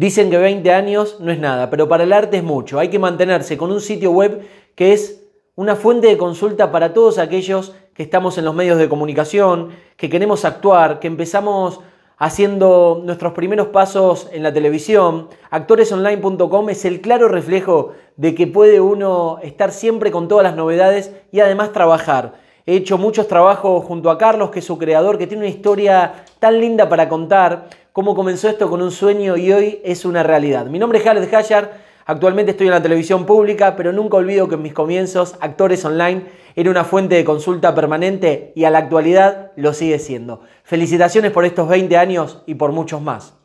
Dicen que 20 años no es nada, pero para el arte es mucho. Hay que mantenerse con un sitio web que es una fuente de consulta para todos aquellos que estamos en los medios de comunicación, que queremos actuar, que empezamos haciendo nuestros primeros pasos en la televisión. Actoresonline.com es el claro reflejo de que puede uno estar siempre con todas las novedades y además trabajar. He hecho muchos trabajos junto a Carlos, que es su creador, que tiene una historia tan linda para contar, cómo comenzó esto con un sueño y hoy es una realidad. Mi nombre es Jared Hayar, actualmente estoy en la televisión pública, pero nunca olvido que en mis comienzos Actores Online era una fuente de consulta permanente y a la actualidad lo sigue siendo. Felicitaciones por estos 20 años y por muchos más.